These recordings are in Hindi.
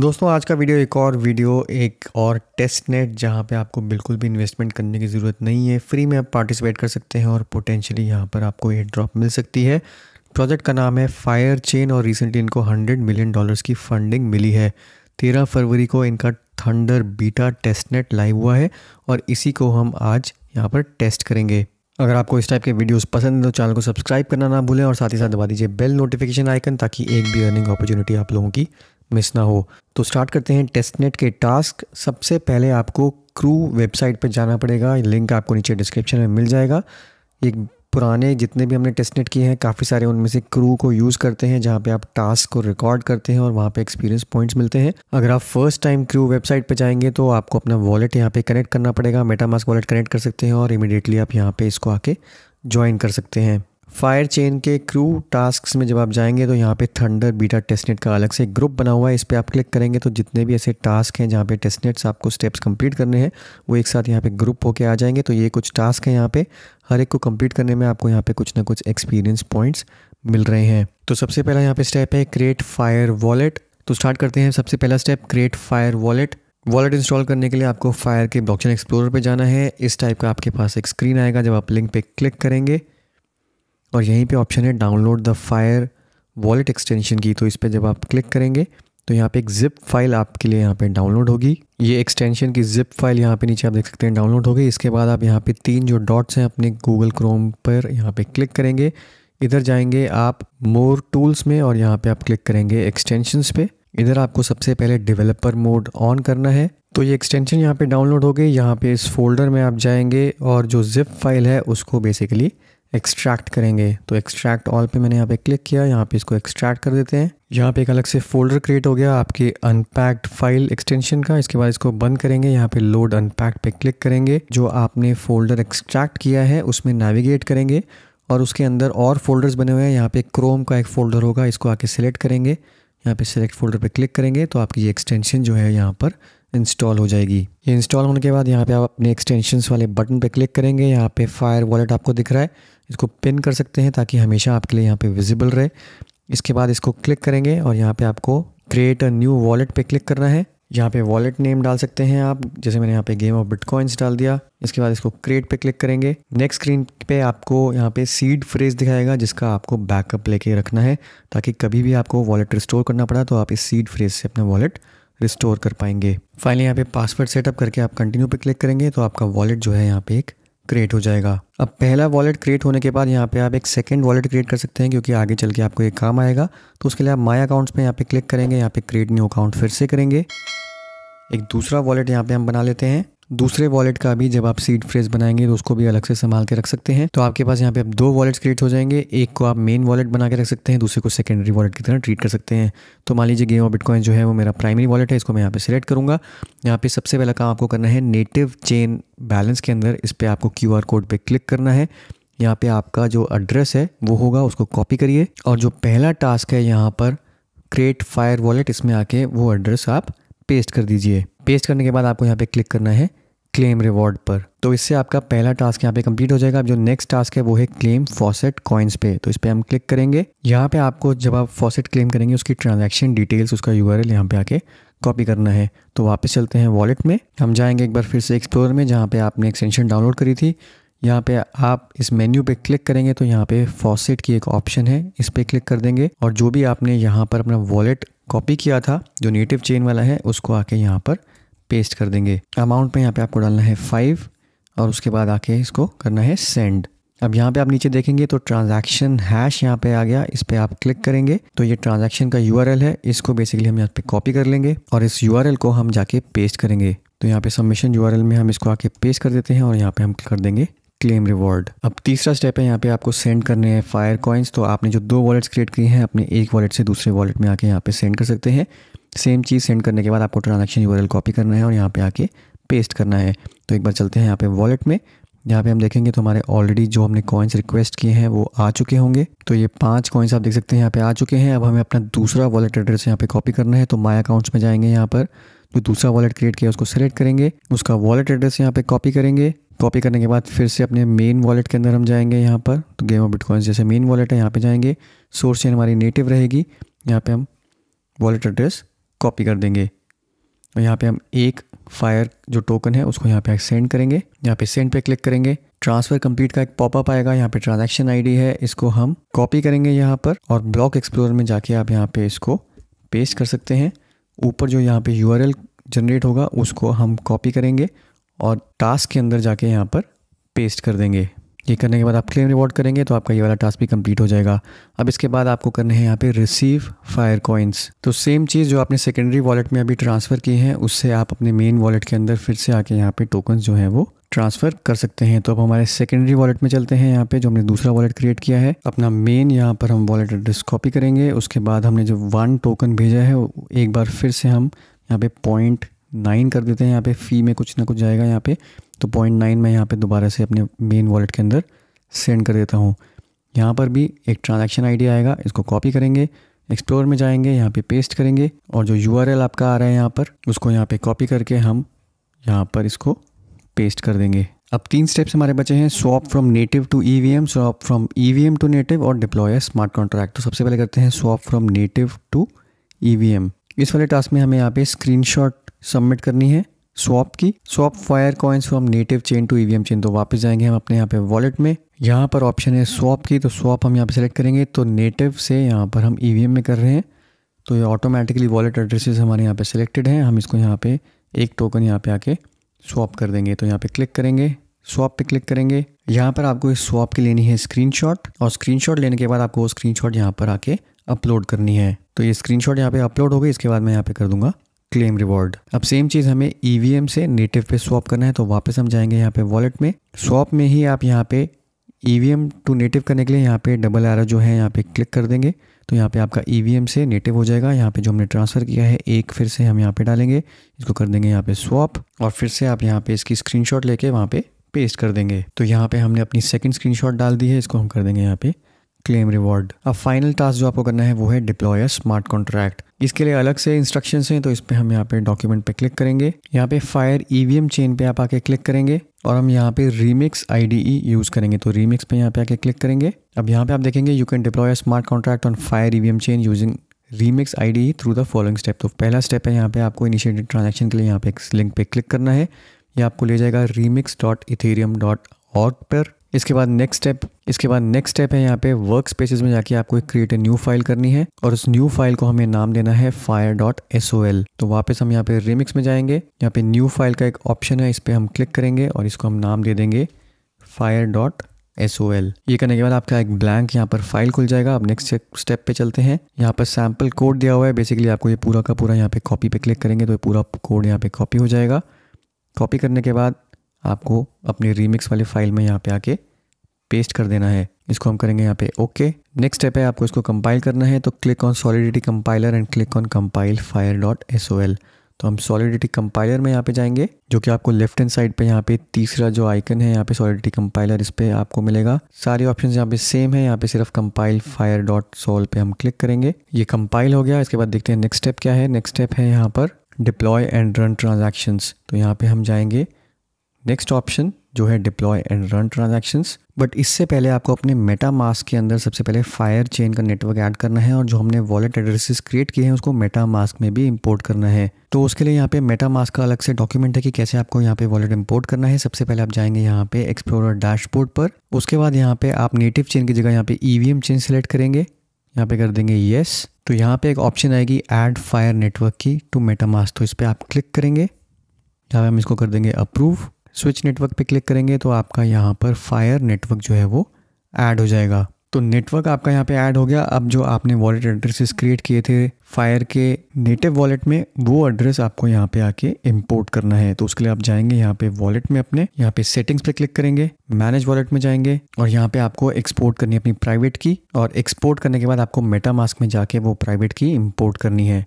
दोस्तों आज का वीडियो एक और वीडियो एक और टेस्ट नेट जहाँ पे आपको बिल्कुल भी इन्वेस्टमेंट करने की ज़रूरत नहीं है फ्री में आप पार्टिसिपेट कर सकते हैं और पोटेंशियली यहाँ पर आपको एयर ड्रॉप मिल सकती है प्रोजेक्ट का नाम है फायर चेन और रिसेंटली इनको हंड्रेड मिलियन डॉलर्स की फंडिंग मिली है तेरह फरवरी को इनका thunder beta test net live हुआ है और इसी को हम आज यहाँ पर टेस्ट करेंगे अगर आपको इस टाइप के वीडियोस पसंद हैं तो चैनल को सब्सक्राइब करना ना भूलें और साथ ही साथ दबा दीजिए बेल नोटिफिकेशन आइकन ताकि एक भी अर्निंग अपॉर्चुनिटी आप लोगों की मिस ना हो तो स्टार्ट करते हैं टेस्टनेट के टास्क सबसे पहले आपको क्रू वेबसाइट पर जाना पड़ेगा लिंक आपको नीचे डिस्क्रिप्शन में मिल जाएगा एक पुराने जितने भी हमने टेस्टनेट किए हैं काफ़ी सारे उनमें से क्रू को यूज़ करते हैं जहाँ पे आप टास्क को रिकॉर्ड करते हैं और वहाँ पे एक्सपीरियंस पॉइंट्स मिलते हैं अगर आप फर्स्ट टाइम क्रू वेबसाइट पे जाएंगे तो आपको अपना वॉलेट यहाँ पे कनेक्ट करना पड़ेगा मेटामास्क वॉलेट कनेक्ट कर सकते हैं और इमीडिएटली आप यहाँ पर इसको आके ज्वाइन कर सकते हैं फायर चेन के क्रू टास्क में जब आप जाएंगे तो यहाँ पे थंडर बीटा टेस्टनेट का अलग से ग्रुप बना हुआ है इस पर आप क्लिक करेंगे तो जितने भी ऐसे टास्क हैं जहाँ पे टेस्टनेट्स आपको स्टेप्स कंप्लीट करने हैं वो एक साथ यहाँ पे ग्रुप होके आ जाएंगे तो ये कुछ टास्क हैं यहाँ पे हर एक को कंप्लीट करने में आपको यहाँ पे कुछ ना कुछ एक्सपीरियंस पॉइंट्स मिल रहे हैं तो सबसे पहला यहाँ पे स्टेप है क्रिएट फायर वॉलेट तो स्टार्ट करते हैं सबसे पहला step create fire wallet wallet install करने के लिए आपको फायर के ब्लॉकचेन एक्सप्लोरर पे जाना है इस टाइप का आपके पास एक स्क्रीन आएगा जब आप लिंक पे क्लिक करेंगे और यहीं पे ऑप्शन है download the fire wallet extension की तो इस पर जब आप क्लिक करेंगे तो यहाँ पे एक जिप फाइल आपके लिए यहाँ पे डाउनलोड होगी ये एक्सटेंशन की जिप फाइल यहाँ पे नीचे आप देख सकते हैं डाउनलोड होगी इसके बाद आप यहाँ पे तीन जो डॉट्स हैं अपने गूगल क्रोम पर यहाँ पे क्लिक करेंगे इधर जाएंगे आप मोर टूल्स में और यहाँ पे आप क्लिक करेंगे एक्सटेंशन पे इधर आपको सबसे पहले डिवेलपर मोड ऑन करना है तो ये एक्सटेंशन यहाँ पे डाउनलोड हो गई यहाँ पे इस फोल्डर में आप जाएंगे और जो जिप फाइल है उसको बेसिकली एक्सट्रैक्ट करेंगे तो एक्सट्रैक्ट ऑल पे मैंने यहाँ पे क्लिक किया यहाँ पे इसको एक्सट्रैक्ट कर देते हैं यहाँ पे एक अलग से फोल्डर क्रिएट हो गया आपके अनपैक्ड फाइल एक्सटेंशन का इसके बाद इसको बंद करेंगे यहाँ पे लोड अनपैक्ड पे क्लिक करेंगे जो आपने फोल्डर एक्सट्रैक्ट किया है उसमें नेविगेट करेंगे और उसके अंदर और फोल्डर्स बने हुए हैं यहाँ पे क्रोम का एक फोल्डर होगा इसको आके सिलेक्ट करेंगे यहाँ पे सिलेक्ट फोल्डर पे क्लिक करेंगे तो आपकी ये एक्सटेंशन जो है यहाँ पर इंस्टॉल हो जाएगी ये इंस्टॉल होने के बाद यहाँ पे आप अपने एक्सटेंशंस वाले बटन पे क्लिक करेंगे यहाँ पे फायर वॉलेट आपको दिख रहा है इसको पिन कर सकते हैं ताकि हमेशा आपके लिए यहाँ पे विजिबल रहे इसके बाद इसको क्लिक करेंगे और यहाँ पे आपको क्रिएट अ न्यू वॉलेट पे क्लिक करना है यहाँ पे वॉलेट नेम डाल सकते हैं आप जैसे मैंने यहाँ पे गेम ऑफ बिटकॉइंस डाल दिया इसके बाद इसको क्रिएट पे क्लिक करेंगे नेक्स्ट स्क्रीन पे आपको यहाँ पे सीड फ्रेज दिखाएगा जिसका आपको बैकअप लेके रखना है ताकि कभी भी आपको वॉलेट रिस्टोर करना पड़ा तो आप इस सीड फ्रेज से अपना वॉलेट रिस्टोर कर पाएंगे फाइनली यहाँ पे पासवर्ड सेटअप करके आप कंटिन्यू पे क्लिक करेंगे तो आपका वॉलेट जो है यहाँ पे एक क्रिएट हो जाएगा अब पहला वॉलेट क्रिएट होने के बाद यहाँ पे आप एक सेकंड वॉलेट क्रिएट कर सकते हैं क्योंकि आगे चल के आपको एक काम आएगा तो उसके लिए आप माई अकाउंट्स पे यहाँ पे क्लिक करेंगे यहाँ पे क्रिएट न्यू अकाउंट फिर से करेंगे एक दूसरा वॉलेट यहाँ पे हम बना लेते हैं दूसरे वॉलेट का भी जब आप सीड फ्रेज बनाएंगे तो उसको भी अलग से संभाल के रख सकते हैं तो आपके पास यहाँ पे आप दो वॉलेट्स क्रिएट हो जाएंगे एक को आप मेन वॉलेट बना के रख सकते हैं दूसरे को सेकेंडरी वॉलेट की तरह ट्रीट कर सकते हैं तो मान लीजिए गेम ऑफ बिटकॉइन जो है वो मेरा प्राइमरी वॉलेट है इसको मैं यहाँ पर सिलेक्ट करूँगा यहाँ पर सबसे पहला काम आपको करना है नेटिव चेन बैलेंस के अंदर इस पर आपको क्यू कोड पर क्लिक करना है यहाँ पर आपका जो एड्रेस है वो होगा उसको कॉपी करिए और जो पहला टास्क है यहाँ पर क्रिएट फायर वॉलेट इसमें आके वो एड्रेस आप पेस्ट कर दीजिए पेस्ट करने के बाद आपको यहाँ पे क्लिक करना है क्लेम रिवॉर्ड पर तो इससे आपका पहला टास्क यहाँ पे कंप्लीट हो जाएगा अब जो नेक्स्ट टास्क है वो है क्लेम फॉसेट कॉइन्स पे तो इस पर हम क्लिक करेंगे यहाँ पे आपको जब आप फॉसेट क्लेम करेंगे उसकी ट्रांजैक्शन डिटेल्स उसका यू आर एल यहाँ पे आके कॉपी करना है तो वापस चलते हैं वॉलेट में हम जाएंगे एक बार फिर से एक्सप्लोर में जहाँ पे आपने एक्सटेंशन डाउनलोड करी थी यहाँ पे आप इस मेन्यू पे क्लिक करेंगे तो यहाँ पे फॉसेट की एक ऑप्शन है इस पर क्लिक कर देंगे और जो भी आपने यहाँ पर अपना वॉलेट कॉपी किया था जो नेटिव चेन वाला है उसको आके यहाँ पर पेस्ट कर देंगे अमाउंट में यहाँ पे आपको डालना है फाइव और उसके बाद आके इसको करना है सेंड अब यहाँ पे आप नीचे देखेंगे तो ट्रांजैक्शन हैश यहाँ पे आ गया इस पर आप क्लिक करेंगे तो ये ट्रांजैक्शन का यू है इसको बेसिकली हम यहाँ पे कॉपी कर लेंगे और इस यू को हम जाके पेस्ट करेंगे तो यहाँ पे सबमिशन यू में हम इसको आके पेस्ट कर देते हैं और यहाँ पे हम कर देंगे क्लेम रिवॉर्ड अब तीसरा स्टेप है यहाँ पे आपको सेंड करने हैं फायर कॉइन्स तो आपने जो दो वॉलेट्स क्रिएट किए हैं अपने एक वॉलेट से दूसरे वॉलेट में आके यहाँ पे सेंड कर सकते हैं सेम चीज़ सेंड करने के बाद आपको ट्रांजेक्शन यू कॉपी करना है और यहाँ पे आके पेस्ट करना है तो एक बार चलते हैं यहाँ पे वॉलेट में यहाँ पे हम देखेंगे तो हमारे ऑलरेडी जो हमने कॉइन्स रिक्वेस्ट किए हैं वो आ चुके होंगे तो ये पांच कॉइन्स आप देख सकते हैं यहाँ पे आ चुके हैं अब हमें अपना दूसरा वॉलेट एड्रेस यहाँ पे कॉपी करना है तो माई अकाउंट्स में जाएंगे यहाँ पर जो दूसरा वॉलेट क्रिएट किया उसको सेलेक्ट करेंगे उसका वॉलेट एड्रेस यहाँ पे कॉपी करेंगे कॉपी करने के बाद फिर से अपने मेन वॉलेट के अंदर हम जाएंगे यहाँ पर तो गेम ऑफ बिटकॉइंस जैसे मेन वॉलेट है यहाँ पे जाएंगे सोर्स चेन हमारी नेटिव रहेगी यहाँ पे हम वॉलेट एड्रेस कॉपी कर देंगे और यहाँ पे हम एक फायर जो टोकन है उसको यहाँ पे सेंड करेंगे यहाँ पे सेंड पे क्लिक करेंगे ट्रांसफर कंप्लीट का एक पॉपअप आएगा यहाँ पे ट्रांजेक्शन आई है इसको हम कॉपी करेंगे यहाँ पर और ब्लॉक एक्सप्लोर में जाके आप यहाँ पे इसको पेस्ट कर सकते हैं ऊपर जो यहाँ पे यू जनरेट होगा उसको हम कॉपी करेंगे और टास्क के अंदर जाके यहाँ पर पेस्ट कर देंगे ये करने के बाद आप क्लेम रिवॉर्ड करेंगे तो आपका ये वाला टास्क भी कंप्लीट हो जाएगा अब इसके बाद आपको करने हैं यहाँ पे रिसीव फायर कॉइन्स तो सेम चीज़ जो आपने सेकेंडरी वॉलेट में अभी ट्रांसफ़र की है उससे आप अपने मेन वॉलेट के अंदर फिर से आके यहाँ पे टोकन्स जो हैं वो ट्रांसफ़र कर सकते हैं तो अब हमारे सेकेंडरी वॉलेट में चलते हैं यहाँ पे जो हमने दूसरा वॉलेट क्रिएट किया है अपना मेन यहाँ पर हम वॉलेट एड्रेस कॉपी करेंगे उसके बाद हमने जो वन टोकन भेजा है एक बार फिर से हम यहाँ पे पॉइंट नाइन कर देते हैं यहाँ पे फ़ी में कुछ ना कुछ जाएगा यहाँ पे तो पॉइंट नाइन मैं यहाँ पे दोबारा से अपने मेन वॉलेट के अंदर सेंड कर देता हूँ यहाँ पर भी एक ट्रांजैक्शन आईडी आएगा इसको कॉपी करेंगे एक्सप्लोर में जाएंगे यहाँ पे पेस्ट करेंगे और जो यू आपका आ रहा है यहाँ पर उसको यहाँ पे कॉपी करके हम यहाँ पर इसको पेस्ट कर देंगे अब तीन स्टेप्स हमारे बचे हैं swap from native to E V M swap from E V M to native और डिप्लॉय स्मार्ट कॉन्ट्रैक्ट तो सबसे पहले करते हैं swap from native to E V M इस वाले टास्क में हमें यहाँ पे स्क्रीनशॉट सबमिट करनी है स्वॉप की swap fire coins from native chain to EVM chain तो वापस जाएंगे हम अपने यहाँ पे वॉलेट में यहाँ पर ऑप्शन है स्वॉप की तो स्वॉप हम यहाँ पे सेलेक्ट करेंगे तो नेटिव से यहाँ पर हम ईवीएम e में कर रहे हैं तो ये ऑटोमेटिकली वॉलेट एड्रेसेस हमारे यहाँ पे सिलेक्टेड हैं हम इसको यहाँ पे एक टोकन यहाँ पे आके स्वॉप कर देंगे तो यहाँ पे क्लिक करेंगे स्वॉप पे क्लिक करेंगे यहाँ पर आपको इस स्वॉप की लेनी है स्क्रीनशॉट और स्क्रीनशॉट लेने के बाद आपको वो स्क्रीनशॉट यहाँ पर आके अपलोड करनी है तो ये स्क्रीनशॉट यहाँ पे अपलोड हो गई इसके बाद मैं यहाँ पे कर दूंगा क्लेम रिवॉर्ड अब सेम चीज़ हमें ईवीएम से नेटिव पे स्वॉप करना है तो वापस हम जाएंगे यहाँ पे वॉलेट में स्वॉप में ही आप यहाँ पे ईवीएम टू नेटिव करने के लिए यहाँ पे डबल आर जो है यहाँ पे क्लिक कर देंगे तो यहाँ पे आपका ईवीएम से नेटिव हो जाएगा यहाँ पे जो हमने ट्रांसफ़र किया है एक फिर से हम यहाँ पे डालेंगे इसको कर देंगे यहाँ पे स्वॉप और फिर से आप यहाँ पे इसकी स्क्रीनशॉट लेके वहाँ पे पेस्ट कर देंगे तो यहाँ पे हमने अपनी सेकंड स्क्रीनशॉट डाल दी है इसको हम कर देंगे यहाँ पे क्लेम रिवॉर्ड अब फाइनल टास्क जो आपको करना है वो है डिप्लॉय अ स्मार्ट कॉन्ट्रैक्ट इसके लिए अलग से इंस्ट्रक्शन हैं तो इस पर हम यहाँ पे डॉक्यूमेंट पे क्लिक करेंगे यहाँ पे फायर ईवीएम चेन पे आप आके क्लिक करेंगे और हम यहाँ पे रीमिक्स आईडीई यूज़ करेंगे तो रीमिक्स पे यहाँ पे आके क्लिक करेंगे अब यहाँ पे आप देखेंगे you can deploy a smart contract on fire EVM chain using remix D through the following step तो पहला स्टेप है यहाँ पे आपको इनिशिएटेड ट्रांजेक्शन के लिए यहाँ पे लिंक पे क्लिक करना है ये आपको ले जाएगा remix dot ethereum dot org पर इसके बाद नेक्स्ट स्टेप इसके बाद नेक्स्ट स्टेप है यहाँ पे वर्क स्पेसिस में जाके आपको एक क्रिएट ए न्यू फाइल करनी है और उस न्यू फाइल को हमें नाम देना है fire dot S O L तो वापस हम यहाँ पे रिमिक्स में जाएंगे यहाँ पे न्यू फाइल का एक ऑप्शन है इस पर हम क्लिक करेंगे और इसको हम नाम दे देंगे fire dot S O L ये करने के बाद आपका एक ब्लैंक यहाँ पर फाइल खुल जाएगा अब नेक्स्ट स्टेप पे चलते हैं यहाँ पर सैम्पल कोड दिया हुआ है बेसिकली आपको ये पूरा का पूरा यहाँ पे कॉपी पे क्लिक करेंगे तो पूरा कोड यहाँ पे कॉपी हो जाएगा कॉपी करने के बाद आपको अपने रीमिक्स वाले फाइल में यहाँ पे आके पेस्ट कर देना है इसको हम करेंगे यहाँ पे ओके नेक्स्ट स्टेप है आपको इसको कंपाइल करना है तो click on solidity compiler and click on compile fire dot S O L तो हम सॉलिडिटी कंपाइलर में यहाँ पे जाएंगे जो कि आपको लेफ्ट हैंड साइड पे यहाँ पे तीसरा जो आइकन है यहाँ पे सॉलिडिटी कंपाइलर इस पर आपको मिलेगा सारे ऑप्शन यहाँ पे सेम है यहाँ पे सिर्फ कंपाइल फायर डॉट सोल पे हम क्लिक करेंगे ये कंपाइल हो गया इसके बाद देखते हैं नेक्स्ट स्टेप क्या है नेक्स्ट स्टेप है यहाँ पर डिप्लॉय एंड रन ट्रांजेक्शन तो यहाँ पे हम जाएंगे नेक्स्ट ऑप्शन जो है deploy and run transaction but इससे पहले आपको अपने मेटा मास्क के अंदर सबसे पहले फायर चेन का नेटवर्क ऐड करना है और जो हमने वॉलेट एड्रेसेस क्रिएट किए हैं उसको मेटा मास्क में भी इंपोर्ट करना है तो उसके लिए यहाँ पे मेटा मास्क का अलग से डॉक्यूमेंट है कि कैसे आपको यहाँ पे वॉलेट इंपोर्ट करना है सबसे पहले आप जाएंगे यहाँ पे एक्सप्लोरर डैशबोर्ड पर उसके बाद यहाँ पे आप नेटिव चेन की जगह यहाँ पे ईवीएम चेन सेलेक्ट करेंगे यहाँ पे कर देंगे येस तो यहाँ पे एक ऑप्शन आएगी एड फायर नेटवर्क की टू मेटा मास्क तो इस पर आप क्लिक करेंगे यहाँ पे हम इसको कर देंगे अप्रूव स्विच नेटवर्क पे क्लिक करेंगे तो आपका यहाँ पर फायर नेटवर्क जो है वो ऐड हो जाएगा तो नेटवर्क आपका यहाँ पे ऐड हो गया अब जो आपने वॉलेट एड्रेसेस क्रिएट किए थे फायर के नेटिव वॉलेट में वो एड्रेस आपको यहाँ पे आके इंपोर्ट करना है तो उसके लिए आप जाएंगे यहाँ पे वॉलेट में अपने यहाँ पे सेटिंग्स पे क्लिक करेंगे मैनेज वॉलेट में जाएंगे और यहाँ पे आपको एक्सपोर्ट करनी है अपनी प्राइवेट की और एक्सपोर्ट करने के बाद आपको मेटा में जाके वो प्राइवेट की इम्पोर्ट करनी है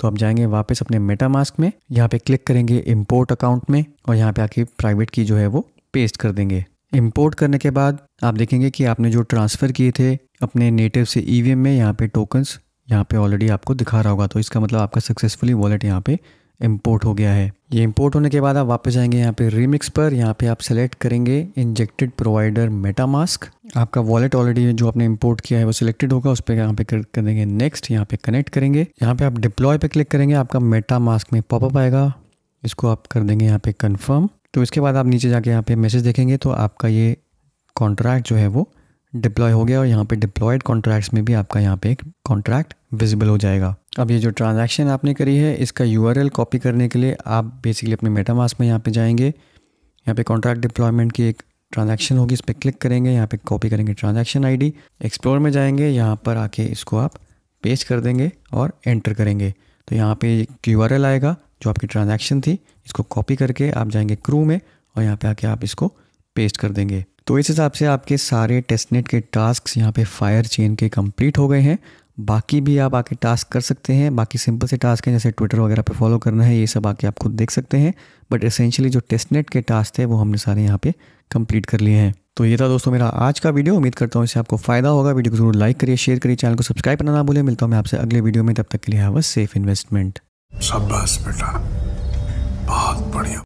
तो आप जाएंगे वापस अपने मेटा मास्क में यहाँ पे क्लिक करेंगे इम्पोर्ट अकाउंट में और यहाँ पे आके प्राइवेट की जो है वो पेस्ट कर देंगे इम्पोर्ट करने के बाद आप देखेंगे कि आपने जो ट्रांसफ़र किए थे अपने नेटिव से ई e में यहाँ पे टोकन्स यहाँ पे ऑलरेडी आपको दिखा रहा होगा तो इसका मतलब आपका सक्सेसफुली वॉलेट यहाँ पे इम्पोर्ट हो गया है ये इम्पोर्ट होने के बाद आप वापस जाएंगे यहाँ पे रीमिक्स पर यहाँ पे आप सेलेक्ट करेंगे इंजेक्टेड प्रोवाइडर मेटामास्क आपका वॉलेट ऑलरेडी जो आपने इम्पोर्ट किया है वो सिलेक्टेड होगा उस पर यहाँ पे क्लिक कर देंगे नेक्स्ट यहाँ पे कनेक्ट करेंगे यहाँ पे आप डिप्लॉय पे क्लिक करेंगे आपका मेटामास्क में पॉपअप आएगा इसको आप कर देंगे यहाँ पे कन्फर्म तो इसके बाद आप नीचे जाके यहाँ पे मैसेज देखेंगे तो आपका ये कॉन्ट्रैक्ट जो है वो डिप्लॉय हो गया और यहाँ पे डिप्लॉयड कॉन्ट्रैक्ट्स में भी आपका यहाँ पे एक कॉन्ट्रैक्ट विजिबल हो जाएगा अब ये जो ट्रांजैक्शन आपने करी है इसका यू कॉपी करने के लिए आप बेसिकली अपने मेटामास में यहाँ पे जाएंगे यहाँ पे कॉन्ट्रैक्ट डिप्लॉयमेंट की एक ट्रांजैक्शन होगी इस पर क्लिक करेंगे यहाँ पे कॉपी करेंगे ट्रांजैक्शन आईडी एक्सप्लोर में जाएंगे यहाँ पर आके इसको आप पेस्ट कर देंगे और एंटर करेंगे तो यहाँ पे एक यू आएगा जो आपकी ट्रांजेक्शन थी इसको कॉपी करके आप जाएंगे क्रू में और यहाँ पे आके आप इसको पेस्ट कर देंगे तो इस हिसाब से आपके सारे टेस्टनेट के टास्क यहाँ पे फायर चेन के कंप्लीट हो गए हैं बाकी भी आप आके टास्क कर सकते हैं बाकी सिंपल से टास्क हैं जैसे ट्विटर वगैरह पे फॉलो करना है ये सब आके आप खुद देख सकते हैं बट एसेंशियली जो टेस्टनेट के टास्क थे वो हमने सारे यहाँ पे कंप्लीट कर लिए हैं तो ये था दोस्तों मेरा आज का वीडियो उम्मीद करता हूँ इससे आपको फायदा होगा वीडियो को जरूर लाइक करिए शेयर करिए चैनल को सब्सक्राइब करना ना भूलें मिलता हूँ मैं आपसे अगले वीडियो में तब तक के लिए हैव अ सेफ इन्वेस्टमेंट बेटा बहुत बढ़िया